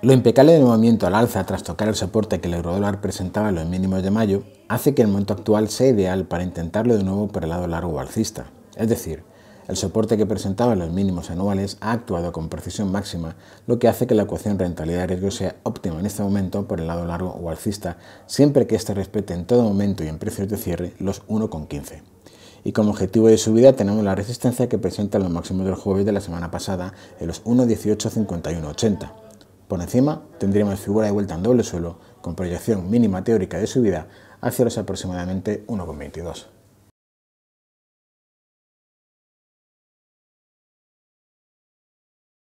Lo impecable del movimiento al alza tras tocar el soporte que el eurodólar presentaba en los mínimos de mayo hace que el momento actual sea ideal para intentarlo de nuevo por el lado largo alcista. Es decir, el soporte que presentaba en los mínimos anuales ha actuado con precisión máxima, lo que hace que la ecuación rentabilidad-riesgo sea óptima en este momento por el lado largo o alcista, siempre que éste respete en todo momento y en precios de cierre los 1,15. Y como objetivo de subida tenemos la resistencia que presenta los máximos del jueves de la semana pasada en los 1,1851,80. Por encima tendríamos figura de vuelta en doble suelo con proyección mínima teórica de subida hacia los aproximadamente 1,22.